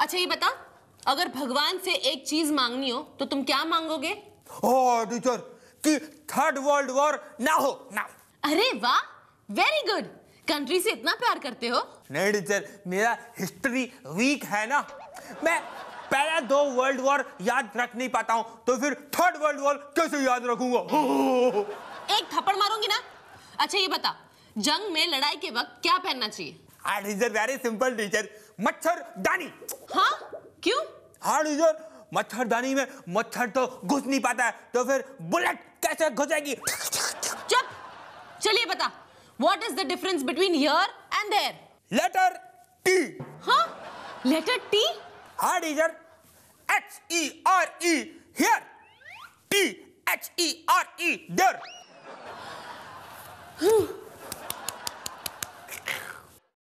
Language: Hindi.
अच्छा ये बता अगर भगवान से एक चीज मांगनी हो तो तुम क्या मांगोगे टीचर कि थर्ड वर्ल्ड वॉर ना हो ना अरे वाह वेरी गुड कंट्री से इतना प्यार करते हो नहीं टीचर मेरा हिस्ट्री वीक है ना मैं पहला दो वर्ल्ड वॉर याद रख नहीं पाता हूँ तो फिर थर्ड वर्ल्ड वॉर कैसे याद रखूंगा एक थप्पड़ मारूंगी ना अच्छा ये बता जंग में लड़ाई के वक्त क्या पहनना चाहिए art is a very simple teacher मच्छरदानी हां क्यों इज हाँ, अ मच्छरदानी में मच्छर तो घुस नहीं पाता तो फिर बुलेट कैसे घुसेगी चुप चलिए बता what is the difference between here and there letter T हां letter T is teacher H E R E here T H E R E there